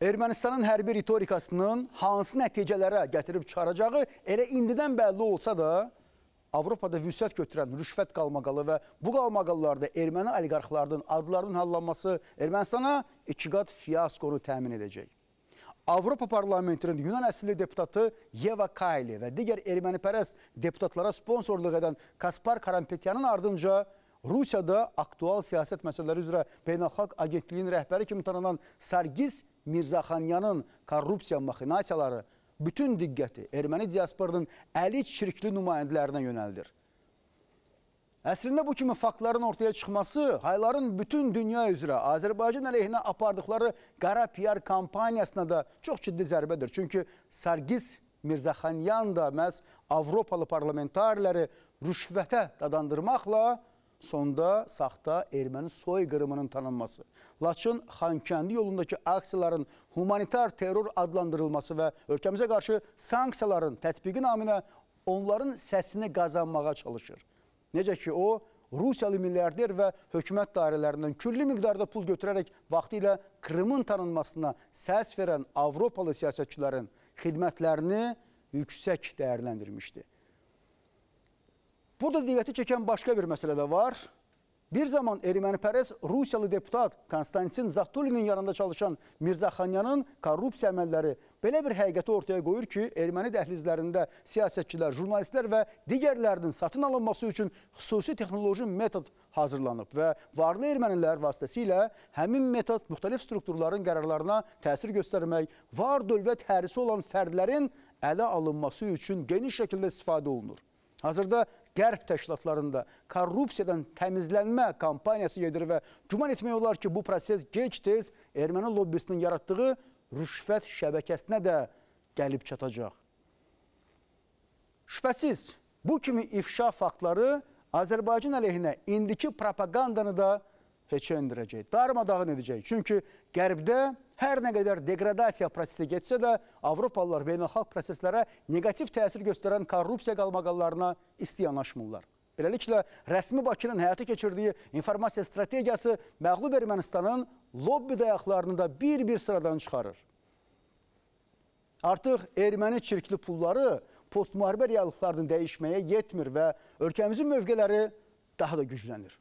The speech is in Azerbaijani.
Ermənistanın hərbi ritorikasının hansı nəticələrə gətirib çıxaracağı elə indidən bəlli olsa da, Avropada vüsət götürən rüşvət qalmaqalı və bu qalmaqallarda erməni oliqarxlarının adlarının hallanması Ermənistana ikiqat fiyaskonu təmin edəcək. Avropa parlamentinin Yunan əsilli deputatı Yeva Kayli və digər ermənipərəst deputatlara sponsorluq edən Kaspar Karampetyanın ardınca Rusiyada aktual siyasət məsələləri üzrə Beynəlxalq Agentliyin rəhbəri kimi tanınan Sərgiz Mirzaxanyanın korrupsiya maxinasiyaları bütün diqqəti erməni diasporunun əli çirkli nümayəndələrinə yönəldir. Əslində bu kimi faktların ortaya çıxması hayların bütün dünya üzrə Azərbaycan əleyhinə apardıqları qara PR kampaniyasına da çox ciddi zərbədir. Çünki Sərgiz Mirzaxanyan da məhz Avropalı parlamentarləri rüşvətə dadandırmaqla sonda saxta erməni soyqırımının tanınması, Laçın Xankəndi yolundakı aksiyaların humanitar terror adlandırılması və ölkəmizə qarşı sanksiyaların tətbiqi naminə onların səsini qazanmağa çalışır. Necə ki, o, Rusiyalı milyarder və hökumət dairələrindən küllü miqdarda pul götürərək vaxtı ilə Krımın tanınmasına səs verən Avropalı siyasətçilərin xidmətlərini yüksək dəyərləndirmişdi. Burada diqqəti çəkən başqa bir məsələ də var. Bir zaman ermənipərəz Rusiyalı deputat Konstantin Zatulinin yanında çalışan Mirza Xanyanın korrupsiya əməlləri belə bir həqiqəti ortaya qoyur ki, erməni dəhlizlərində siyasətçilər, jurnalistlər və digərlərinin satın alınması üçün xüsusi texnoloji metod hazırlanıb və varlı ermənilər vasitəsilə həmin metod müxtəlif strukturların qərarlarına təsir göstərmək, var dövlət hərisi olan fərdlərin ələ alınması üçün geniş şəkildə istifadə olunur. Hazırda qərb təşkilatlarında korrupsiyadan təmizlənmə kampaniyası gedir və güman etmək olar ki, bu proses gec-tez erməni lobbisinin yaratdığı rüşvət şəbəkəsinə də gəlib çatacaq. Şübhəsiz, bu kimi ifşa faktları Azərbaycan əleyhinə indiki propagandanı da təşkilatlar heçə endirəcək, darmadağın edəcək. Çünki qərbdə hər nə qədər deqradasiya prosesi geçsə də, Avropalılar beynəlxalq proseslərə negativ təsir göstərən korrupsiya qalmaqallarına istiyanaşmırlar. Beləliklə, rəsmi Bakının həyata keçirdiyi informasiya strategiyası məqlub Ermənistanın lobbi dayaqlarını da bir-bir sıradan çıxarır. Artıq erməni çirkli pulları postmuharibə reallıqlarını dəyişməyə yetmir və ölkəmizin mövqələri daha da güclənir.